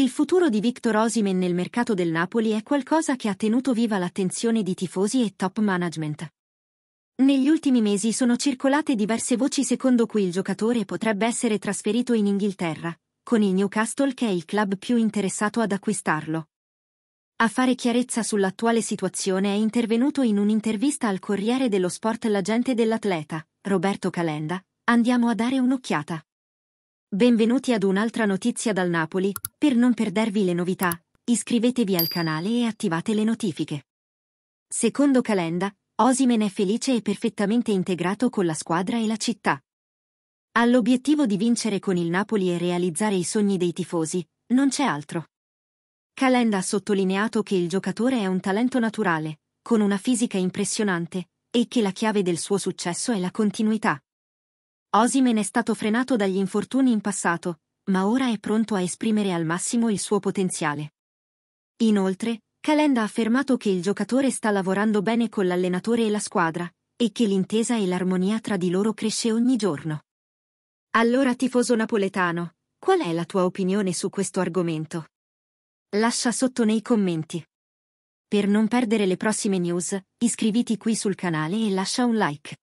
Il futuro di Victor Osimen nel mercato del Napoli è qualcosa che ha tenuto viva l'attenzione di tifosi e top management. Negli ultimi mesi sono circolate diverse voci secondo cui il giocatore potrebbe essere trasferito in Inghilterra, con il Newcastle che è il club più interessato ad acquistarlo. A fare chiarezza sull'attuale situazione è intervenuto in un'intervista al Corriere dello Sport l'agente dell'atleta, Roberto Calenda. Andiamo a dare un'occhiata. Benvenuti ad un'altra notizia dal Napoli, per non perdervi le novità, iscrivetevi al canale e attivate le notifiche. Secondo Calenda, Osimen è felice e perfettamente integrato con la squadra e la città. All'obiettivo di vincere con il Napoli e realizzare i sogni dei tifosi, non c'è altro. Calenda ha sottolineato che il giocatore è un talento naturale, con una fisica impressionante, e che la chiave del suo successo è la continuità. Osimen è stato frenato dagli infortuni in passato, ma ora è pronto a esprimere al massimo il suo potenziale. Inoltre, Calenda ha affermato che il giocatore sta lavorando bene con l'allenatore e la squadra, e che l'intesa e l'armonia tra di loro cresce ogni giorno. Allora tifoso napoletano, qual è la tua opinione su questo argomento? Lascia sotto nei commenti. Per non perdere le prossime news, iscriviti qui sul canale e lascia un like.